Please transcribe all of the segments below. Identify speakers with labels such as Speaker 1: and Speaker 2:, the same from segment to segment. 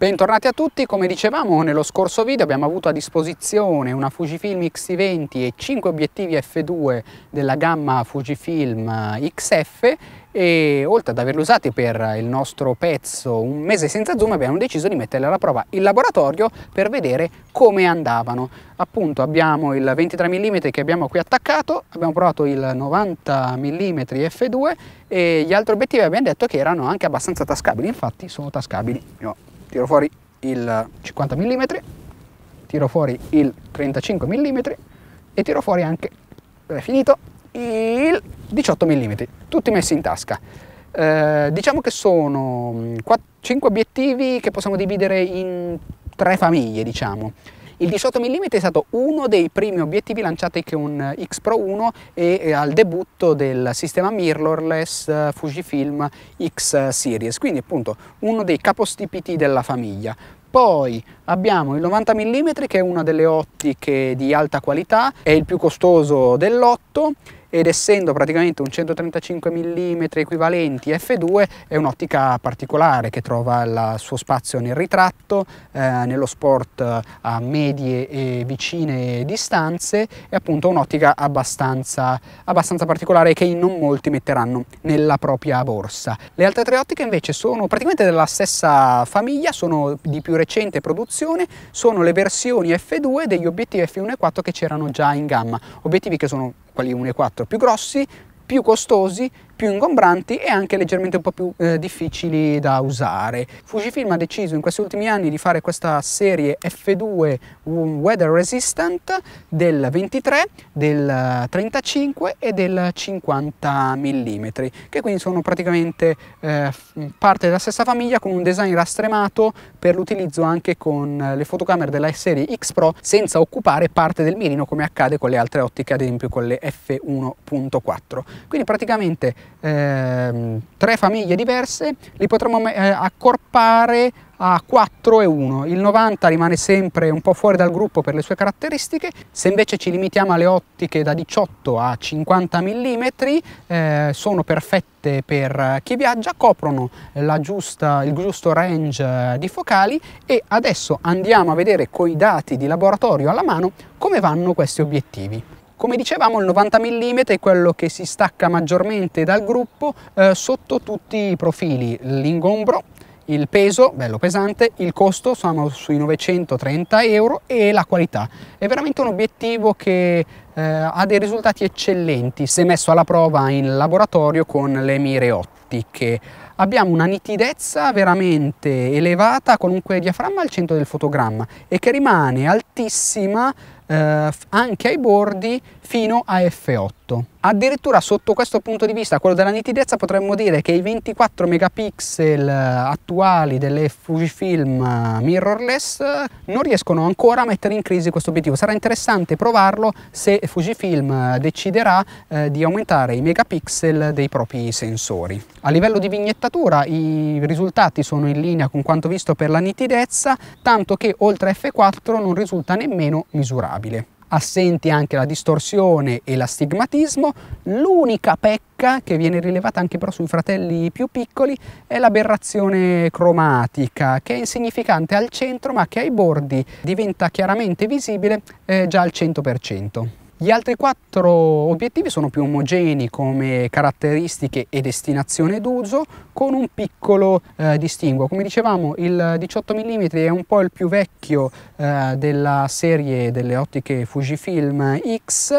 Speaker 1: Bentornati a tutti, come dicevamo nello scorso video abbiamo avuto a disposizione una Fujifilm X20 e 5 obiettivi f2 della gamma Fujifilm eh, XF e oltre ad averli usati per il nostro pezzo un mese senza zoom abbiamo deciso di metterli alla prova in laboratorio per vedere come andavano. Appunto abbiamo il 23 mm che abbiamo qui attaccato, abbiamo provato il 90 mm f2 e gli altri obiettivi abbiamo detto che erano anche abbastanza tascabili, infatti sono tascabili. No tiro fuori il 50 mm, tiro fuori il 35 mm e tiro fuori anche, è finito, il 18 mm, tutti messi in tasca. Eh, diciamo che sono 4, mm, 5 obiettivi che possiamo dividere in tre famiglie, diciamo. Il 18 mm è stato uno dei primi obiettivi lanciati con X Pro 1 e eh, al debutto del sistema mirrorless eh, Fujifilm X Series, quindi appunto uno dei capostipiti della famiglia. Poi abbiamo il 90 mm che è una delle ottiche di alta qualità, è il più costoso dell'otto ed essendo praticamente un 135 mm equivalenti f2 è un'ottica particolare che trova il suo spazio nel ritratto, eh, nello sport eh, a medie e vicine distanze è appunto un'ottica abbastanza, abbastanza particolare che non molti metteranno nella propria borsa. Le altre tre ottiche invece sono praticamente della stessa famiglia, sono di più recente produzione produzione sono le versioni F2 degli obiettivi F1 e 4 che c'erano già in gamma, obiettivi che sono quelli 1 e 4 più grossi, più costosi più ingombranti e anche leggermente un po' più eh, difficili da usare. Fujifilm ha deciso in questi ultimi anni di fare questa serie F2 Weather Resistant del 23, del 35 eh, e del 50 mm, che quindi sono praticamente eh, parte della stessa famiglia con un design rastremato per l'utilizzo anche con le fotocamere della serie X Pro senza occupare parte del mirino come accade con le altre ottiche, ad esempio con le F1.4. Quindi praticamente Ehm, tre famiglie diverse, li potremmo eh, accorpare a 4 e 1. Il 90 rimane sempre un po' fuori dal gruppo per le sue caratteristiche, se invece ci limitiamo alle ottiche da 18 a 50 mm, eh, sono perfette per eh, chi viaggia, coprono giusta, il giusto range eh, di focali e adesso andiamo a vedere con i dati di laboratorio alla mano come vanno questi obiettivi. Come dicevamo il 90 mm è quello che si stacca maggiormente dal gruppo eh, sotto tutti i profili, l'ingombro, il peso, bello pesante, il costo siamo sui 930 euro e la qualità. È veramente un obiettivo che eh, ha dei risultati eccellenti se messo alla prova in laboratorio con le mire ottiche. Abbiamo una nitidezza veramente elevata qualunque diaframma al centro del fotogramma e che rimane altissima eh, anche ai bordi fino a F8 tutto. Addirittura sotto questo punto di vista, quello della nitidezza, potremmo dire che i 24 megapixel eh, attuali delle Fujifilm eh, mirrorless eh, non riescono ancora a mettere in crisi questo obiettivo. Sarà interessante provarlo se Fujifilm deciderà eh, di aumentare i megapixel dei propri sensori. A livello di vignettatura i risultati sono in linea con quanto visto per la nitidezza, tanto che oltre F4 non risulta nemmeno misurabile assenti anche la distorsione e l'astigmatismo, l'unica pecca che viene rilevata anche però sui fratelli più piccoli è l'aberrazione cromatica, che è insignificante al centro ma che ai bordi diventa chiaramente visibile eh, già al 100%. Gli altri quattro obiettivi sono più omogenei come caratteristiche e destinazione d'uso con un piccolo eh, distinguo. Come dicevamo il 18 mm è un po' il più vecchio eh, della serie delle ottiche Fujifilm X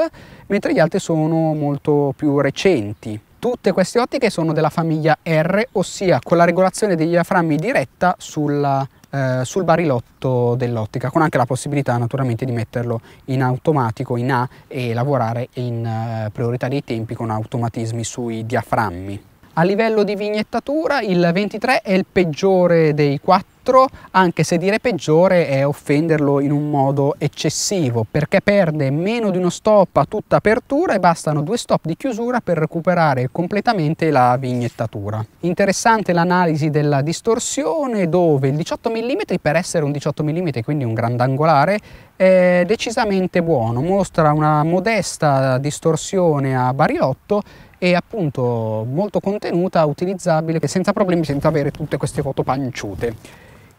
Speaker 1: mentre gli altri sono molto più recenti. Tutte queste ottiche sono della famiglia R, ossia con la regolazione dei diaframmi diretta sulla eh, sul barilotto dell'ottica, con anche la possibilità naturalmente di metterlo in automatico, in A, e lavorare in eh, priorità dei tempi con automatismi sui diaframmi. A livello di vignettatura il 23 è il peggiore dei quattro, anche se dire peggiore è offenderlo in un modo eccessivo, perché perde meno di uno stop a tutta apertura e bastano due stop di chiusura per recuperare completamente la vignettatura. Interessante l'analisi della distorsione dove il 18 mm per essere un 18 mm, quindi un grandangolare, è decisamente buono, mostra una modesta distorsione a bariotto e appunto molto contenuta, utilizzabile senza problemi, senza avere tutte queste foto panciute.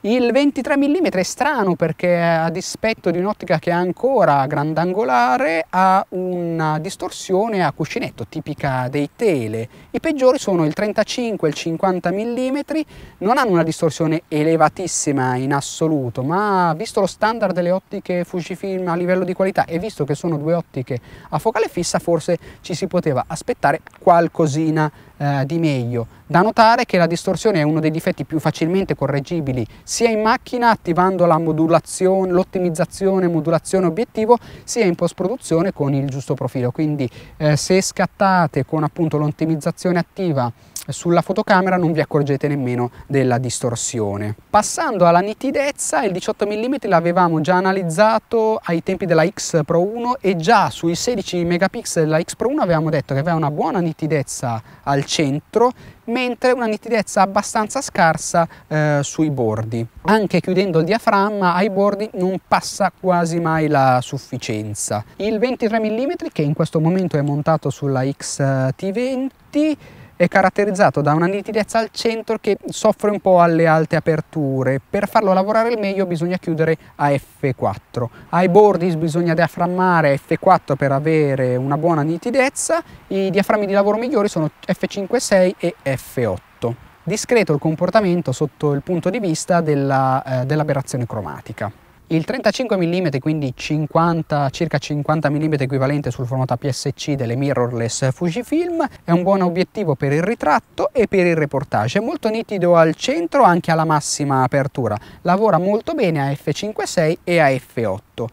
Speaker 1: Il 23 mm è strano perché eh, a dispetto di un'ottica che è ancora grandangolare ha una distorsione a cuscinetto tipica dei tele. I peggiori sono il 35 e il 50 mm, non hanno una distorsione elevatissima in assoluto, ma visto lo standard delle ottiche Fujifilm a livello di qualità e visto che sono due ottiche a focale fissa forse ci si poteva aspettare qualcosina eh, di meglio. Da notare che la distorsione è uno dei difetti più facilmente correggibili sia in macchina attivando l'ottimizzazione, modulazione obiettivo, sia in post produzione con il giusto profilo. Quindi eh, se scattate con appunto l'ottimizzazione attiva sulla fotocamera non vi accorgete nemmeno della distorsione. Passando alla nitidezza, il 18 mm l'avevamo già analizzato ai tempi della X Pro 1 e già sui 16 megapixel della X Pro 1 avevamo detto che aveva una buona nitidezza al centro, mentre una nitidezza abbastanza scarsa eh, sui bordi. Anche chiudendo il diaframma ai bordi non passa quasi mai la sufficienza. Il 23 mm che in questo momento è montato sulla XT20 è caratterizzato da una nitidezza al centro che soffre un po' alle alte aperture. Per farlo lavorare al meglio bisogna chiudere a F4. Ai bordi bisogna diaframmare F4 per avere una buona nitidezza, i diaframmi di lavoro migliori sono F5, 6 e F8 discreto il comportamento sotto il punto di vista eh, dell'aberrazione dell cromatica. Il 35 mm, quindi 50, circa 50 mm equivalente sul formato APS-C delle mirrorless Fujifilm, è un buon obiettivo per il ritratto e per il reportage, è molto nitido al centro anche alla massima apertura, lavora molto bene a f5.6 e a f8.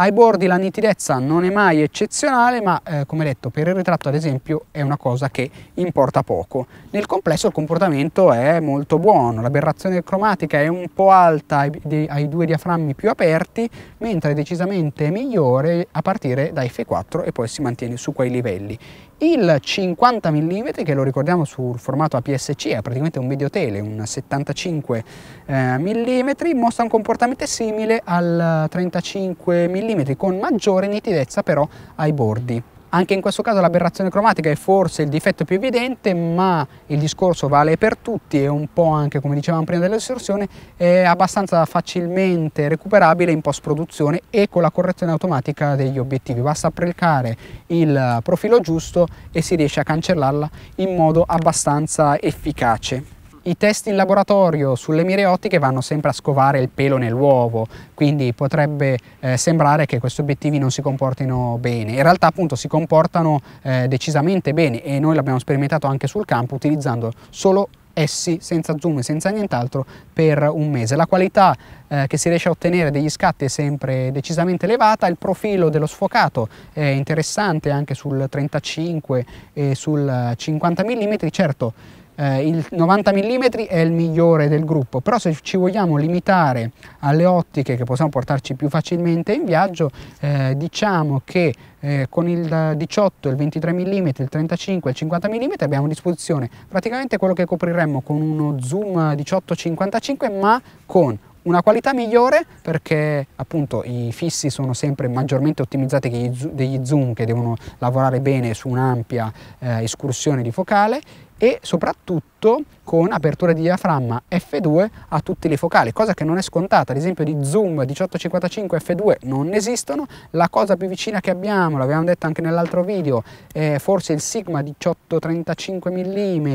Speaker 1: Ai bordi la nitidezza non è mai eccezionale, ma eh, come detto per il ritratto ad esempio è una cosa che importa poco. Nel complesso il comportamento è molto buono, l'aberrazione cromatica è un po' alta ai, ai due diaframmi più aperti, mentre è decisamente migliore a partire dai F4 e poi si mantiene su quei livelli il 50 mm che lo ricordiamo sul formato APS-C è praticamente un videotele, un 75 eh, mm, mostra un comportamento simile al 35 mm con maggiore nitidezza però ai bordi. Anche in questo caso l'aberrazione cromatica è forse il difetto più evidente, ma il discorso vale per tutti e un po' anche, come dicevamo prima dell'estorsione, è abbastanza facilmente recuperabile in post-produzione e con la correzione automatica degli obiettivi. Basta applicare il profilo giusto e si riesce a cancellarla in modo abbastanza efficace. I test in laboratorio sulle mire ottiche vanno sempre a scovare il pelo nell'uovo, quindi potrebbe eh, sembrare che questi obiettivi non si comportino bene. In realtà appunto si comportano eh, decisamente bene e noi l'abbiamo sperimentato anche sul campo utilizzando solo essi senza zoom e senza nient'altro per un mese. La qualità eh, che si riesce a ottenere degli scatti è sempre decisamente elevata, il profilo dello sfocato è interessante anche sul 35 e sul 50 mm, certo eh, il 90 mm è il migliore del gruppo, però se ci vogliamo limitare alle ottiche che possiamo portarci più facilmente in viaggio, eh, diciamo che eh, con il 18, il 23 mm, il 35 e il 50 mm abbiamo a disposizione praticamente quello che copriremmo con uno zoom 18-55 ma con una qualità migliore perché appunto i fissi sono sempre maggiormente ottimizzati che degli zoom che devono lavorare bene su un'ampia eh, escursione di focale e soprattutto tutto con apertura di diaframma F2 a tutti le focali, cosa che non è scontata, ad esempio di zoom 1855 F2 non esistono, la cosa più vicina che abbiamo, l'avevamo detto anche nell'altro video, è forse il Sigma 1835 mm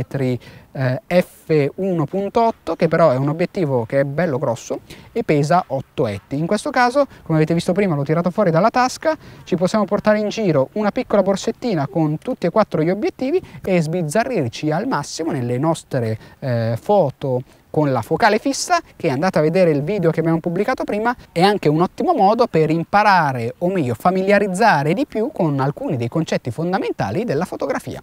Speaker 1: eh, F1.8 che però è un obiettivo che è bello grosso e pesa 8 etti. In questo caso, come avete visto prima, l'ho tirato fuori dalla tasca, ci possiamo portare in giro una piccola borsettina con tutti e quattro gli obiettivi e sbizzarrirci al massimo nelle nostre nostre eh, foto con la focale fissa che andate a vedere il video che abbiamo pubblicato prima è anche un ottimo modo per imparare o meglio familiarizzare di più con alcuni dei concetti fondamentali della fotografia.